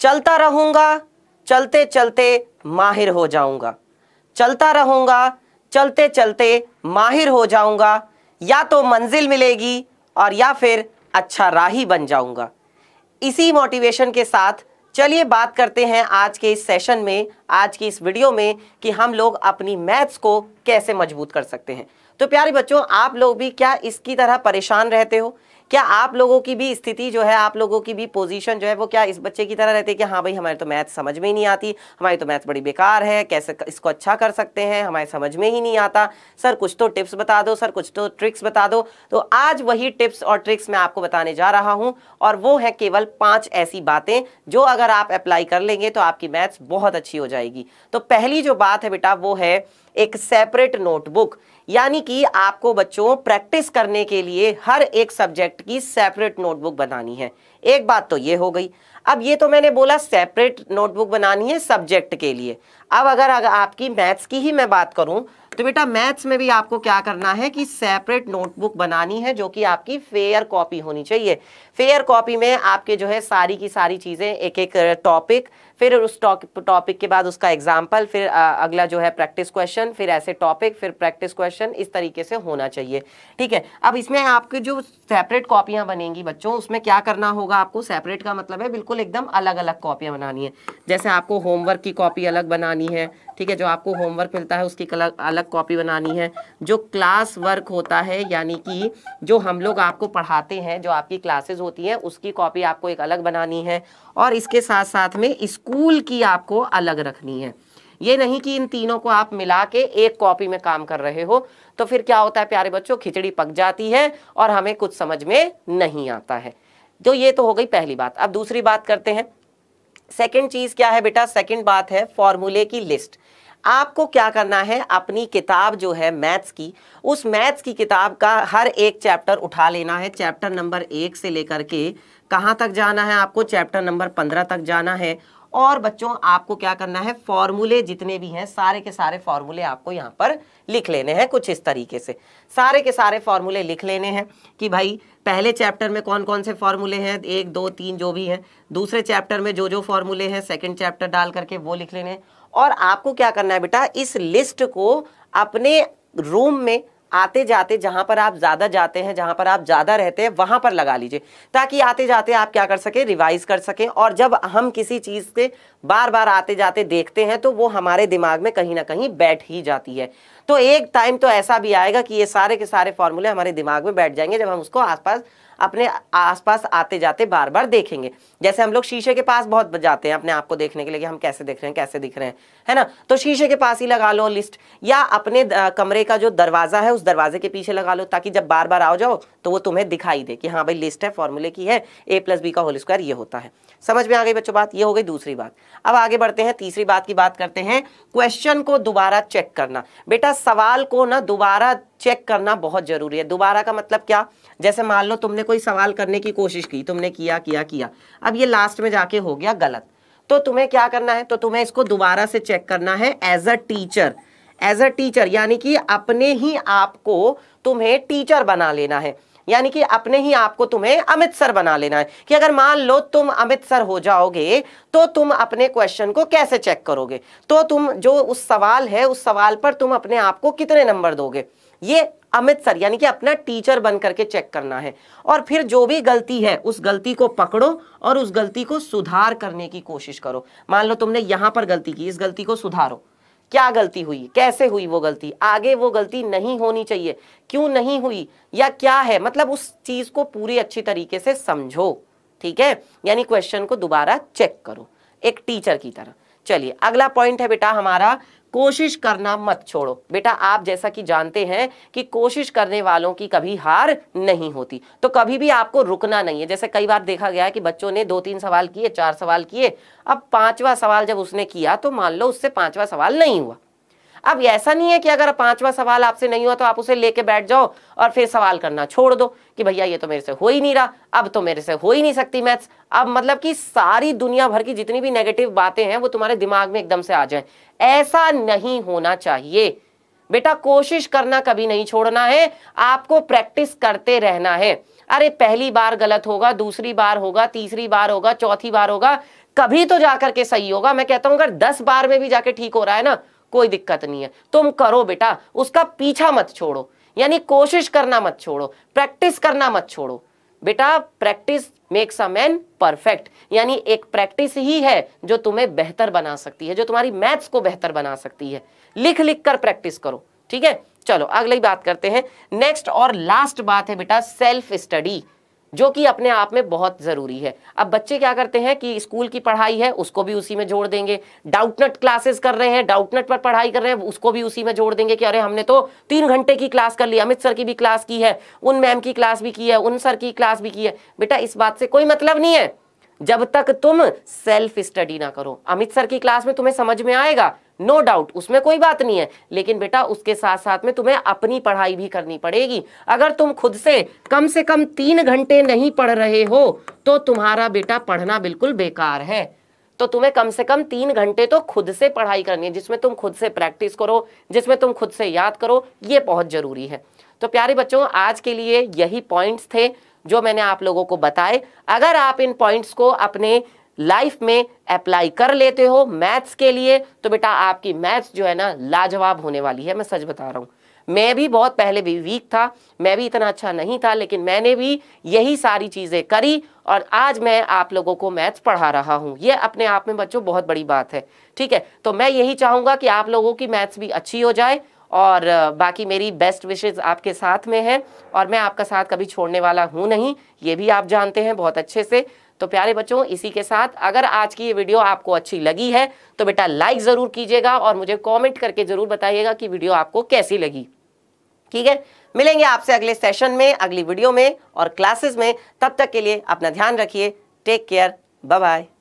चलता रहूंगा चलते चलते माहिर हो जाऊंगा चलता रहूंगा चलते चलते माहिर हो जाऊंगा या तो मंजिल मिलेगी और या फिर अच्छा राही बन जाऊंगा इसी मोटिवेशन के साथ चलिए बात करते हैं आज के इस सेशन में आज की इस वीडियो में कि हम लोग अपनी मैथ्स को कैसे मजबूत कर सकते हैं तो प्यारे बच्चों आप लोग भी क्या इसकी तरह परेशान रहते हो क्या आप लोगों की भी स्थिति जो है आप लोगों की भी पोजीशन जो है वो क्या इस बच्चे की तरह रहती है कि हाँ भाई हमारे तो मैथ समझ में ही नहीं आती हमारी तो मैथ बड़ी बेकार है कैसे इसको अच्छा कर सकते हैं हमारे समझ में ही नहीं आता सर कुछ तो टिप्स बता दो सर कुछ तो ट्रिक्स बता दो तो आज वही टिप्स और ट्रिक्स मैं आपको बताने जा रहा हूँ और वो है केवल पाँच ऐसी बातें जो अगर आप अप्लाई कर लेंगे तो आपकी मैथ्स बहुत अच्छी हो जाएगी तो पहली जो बात है बेटा वो है एक सेपरेट नोटबुक यानी कि आपको बच्चों प्रैक्टिस करने के लिए हर एक सब्जेक्ट की सेपरेट नोटबुक बनानी है एक बात तो ये हो गई अब ये तो मैंने बोला सेपरेट नोटबुक बनानी है सब्जेक्ट के लिए अब अगर अगर आपकी मैथ्स की ही मैं बात करूं तो बेटा मैथ्स में भी आपको क्या करना है कि सेपरेट नोटबुक बनानी है जो कि आपकी फेयर कॉपी होनी चाहिए फेयर कॉपी में आपके जो है सारी की सारी चीज़ें एक एक टॉपिक फिर उस टॉपिक के बाद उसका एग्जाम्पल फिर अगला जो है प्रैक्टिस क्वेश्चन फिर ऐसे टॉपिक फिर प्रैक्टिस क्वेश्चन इस तरीके से होना चाहिए ठीक है अब इसमें आपके जो सेपरेट कॉपियाँ बनेंगी बच्चों उसमें क्या करना होगा आपको सेपरेट का मतलब है बिल्कुल एकदम अलग अलग कॉपियाँ बनानी है जैसे आपको होमवर्क की कॉपी अलग बनानी है ठीक है जो आपको होमवर्क मिलता है उसकी अलग अलग कॉपी बनानी है जो क्लास वर्क होता है यानी कि जो हम लोग आपको पढ़ाते हैं जो आपकी क्लासेस होती हैं उसकी कॉपी आपको एक अलग बनानी है और इसके साथ साथ में स्कूल की आपको अलग रखनी है ये नहीं कि इन तीनों को आप मिला के एक कॉपी में काम कर रहे हो तो फिर क्या होता है प्यारे बच्चों खिचड़ी पक जाती है और हमें कुछ समझ में नहीं आता है तो ये तो हो गई पहली बात अब दूसरी बात करते हैं सेकंड चीज क्या है बेटा सेकंड बात है फॉर्मूले की लिस्ट आपको क्या करना है अपनी किताब जो है मैथ्स की उस मैथ्स की किताब का हर एक चैप्टर उठा लेना है चैप्टर नंबर एक से लेकर के कहाँ तक जाना है आपको चैप्टर नंबर पंद्रह तक जाना है और बच्चों आपको क्या करना है फॉर्मूले जितने भी हैं सारे के सारे फॉर्मूले आपको यहाँ पर लिख लेने हैं कुछ इस तरीके से सारे के सारे फॉर्मूले लिख लेने हैं कि भाई पहले चैप्टर में कौन कौन से फॉर्मूले हैं एक दो तीन जो भी हैं दूसरे चैप्टर में जो जो फॉर्मूले हैं सेकेंड चैप्टर डाल करके वो लिख लेने हैं और आपको क्या करना है बेटा इस लिस्ट को अपने रूम में आते जाते जहां पर आप ज़्यादा जाते हैं जहां पर आप ज़्यादा रहते हैं वहां पर लगा लीजिए ताकि आते जाते आप क्या कर सकें रिवाइज कर सकें और जब हम किसी चीज़ से बार बार आते जाते देखते हैं तो वो हमारे दिमाग में कहीं ना कहीं बैठ ही जाती है तो एक टाइम तो ऐसा भी आएगा कि ये सारे के सारे फॉर्मूले हमारे दिमाग में बैठ जाएंगे जब हम उसको आसपास अपने आसपास आते जाते बार बार देखेंगे जैसे हम लोग शीशे के पास बहुत जाते हैं अपने आप को देखने के लिए कि हम कैसे देख रहे हैं कैसे दिख रहे हैं है ना तो शीशे के पास ही लगा लो लिस्ट या अपने कमरे का जो दरवाज़ा है उस दरवाजे के पीछे लगा लो ताकि जब बार बार आ जाओ तो वो तुम्हें दिखाई दे कि हाँ भाई लिस्ट है फॉर्मूले की है ए प्लस बी का होल स्क्वायर ये होता है समझ में आ गई बच्चों बात ये हो गई दूसरी बात अब आगे बढ़ते हैं तीसरी बात की बात करते हैं क्वेश्चन को दोबारा चेक करना बेटा सवाल को ना दोबारा चेक करना बहुत ज़रूरी है दोबारा का मतलब क्या जैसे मान लो तुमने कोई सवाल करने की कोशिश की तुमने किया किया किया अब ये लास्ट में जाके हो गया गलत तो तुम्हें क्या करना है तो तुम्हें इसको दोबारा से चेक करना है as a teacher as a teacher यानी कि अपने ही आप को तुम्हें टीचर बना लेना है यानी कि अपने ही आप को तुम्हें सर बना लेना है कि अगर मान लो तुम सर हो जाओगे तो तुम अपने क्वेश्चन को कैसे चेक करोगे तो तुम जो उस सवाल है उस सवाल पर तुम अपने आप को कितने नंबर दोगे ये अमित सर यानी कि अपना टीचर बन करके चेक करना है और फिर जो भी गलती है उस गलती को पकड़ो और उस गलती को सुधार करने की कोशिश करो मान लो तुमने यहां पर गलती की इस गलती को सुधारो क्या गलती हुई कैसे हुई वो गलती आगे वो गलती नहीं होनी चाहिए क्यों नहीं हुई या क्या है मतलब उस चीज़ को पूरी अच्छी तरीके से समझो ठीक है यानी क्वेश्चन को दोबारा चेक करो एक टीचर की तरह चलिए अगला पॉइंट है बेटा हमारा कोशिश करना मत छोड़ो बेटा आप जैसा कि जानते हैं कि कोशिश करने वालों की कभी हार नहीं होती तो कभी भी आपको रुकना नहीं है जैसे कई बार देखा गया है कि बच्चों ने दो तीन सवाल किए चार सवाल किए अब पांचवा सवाल जब उसने किया तो मान लो उससे पांचवा सवाल नहीं हुआ अब ऐसा नहीं है कि अगर पांचवा सवाल आपसे नहीं हुआ तो आप उसे लेके बैठ जाओ और फिर सवाल करना छोड़ दो कि भैया ये तो मेरे से हो ही नहीं रहा अब तो मेरे से हो ही नहीं सकती मैथ्स अब मतलब कि सारी दुनिया भर की जितनी भी नेगेटिव बातें हैं वो तुम्हारे दिमाग में एकदम से आ जाए ऐसा नहीं होना चाहिए बेटा कोशिश करना कभी नहीं छोड़ना है आपको प्रैक्टिस करते रहना है अरे पहली बार गलत होगा दूसरी बार होगा तीसरी बार होगा चौथी बार होगा कभी तो जाकर के सही होगा मैं कहता हूं अगर दस बार में भी जाके ठीक हो रहा है ना कोई दिक्कत नहीं है तुम करो बेटा उसका पीछा मत छोड़ो यानी कोशिश करना मत छोड़ो प्रैक्टिस करना मत छोड़ो बेटा practice makes a man perfect यानी एक प्रैक्टिस ही है जो तुम्हें बेहतर बना सकती है जो तुम्हारी मैथ्स को बेहतर बना सकती है लिख लिख कर प्रैक्टिस करो ठीक है चलो अगली बात करते हैं नेक्स्ट और लास्ट बात है बेटा सेल्फ स्टडी जो कि अपने आप में बहुत ज़रूरी है अब बच्चे क्या करते हैं कि स्कूल की पढ़ाई है उसको भी उसी में जोड़ देंगे डाउटनट क्लासेस कर रहे हैं डाउटनट पर पढ़ाई कर रहे हैं उसको भी उसी में जोड़ देंगे कि अरे हमने तो तीन घंटे की क्लास कर ली अमित सर की भी क्लास की है उन मैम की क्लास भी की है उन सर की क्लास भी की है बेटा इस बात से कोई मतलब नहीं है जब तक तुम सेल्फ स्टडी ना करो अमित सर की क्लास में तुम्हें समझ में आएगा नो no डाउट उसमें कोई बात नहीं है लेकिन बेटा उसके साथ साथ में तुम्हें अपनी पढ़ाई भी करनी पड़ेगी अगर तुम खुद से कम से कम तीन घंटे नहीं पढ़ रहे हो तो तुम्हारा बेटा पढ़ना बिल्कुल बेकार है तो तुम्हें कम से कम तीन घंटे तो खुद से पढ़ाई करनी है जिसमें तुम खुद से प्रैक्टिस करो जिसमें तुम खुद से याद करो ये बहुत ज़रूरी है तो प्यारे बच्चों आज के लिए यही पॉइंट्स थे जो मैंने आप लोगों को बताए अगर आप इन पॉइंट्स को अपने लाइफ में अप्लाई कर लेते हो मैथ्स के लिए तो बेटा आपकी मैथ्स जो है ना लाजवाब होने वाली है मैं सच बता रहा हूँ मैं भी बहुत पहले भी वीक था मैं भी इतना अच्छा नहीं था लेकिन मैंने भी यही सारी चीज़ें करी और आज मैं आप लोगों को मैथ्स पढ़ा रहा हूँ ये अपने आप में बच्चों बहुत बड़ी बात है ठीक है तो मैं यही चाहूँगा कि आप लोगों की मैथ्स भी अच्छी हो जाए और बाकी मेरी बेस्ट विशेज़ आपके साथ में है और मैं आपका साथ कभी छोड़ने वाला हूँ नहीं ये भी आप जानते हैं बहुत अच्छे से तो प्यारे बच्चों इसी के साथ अगर आज की ये वीडियो आपको अच्छी लगी है तो बेटा लाइक ज़रूर कीजिएगा और मुझे कमेंट करके ज़रूर बताइएगा कि वीडियो आपको कैसी लगी ठीक है मिलेंगे आपसे अगले सेशन में अगली वीडियो में और क्लासेस में तब तक के लिए अपना ध्यान रखिए टेक केयर बाय बाय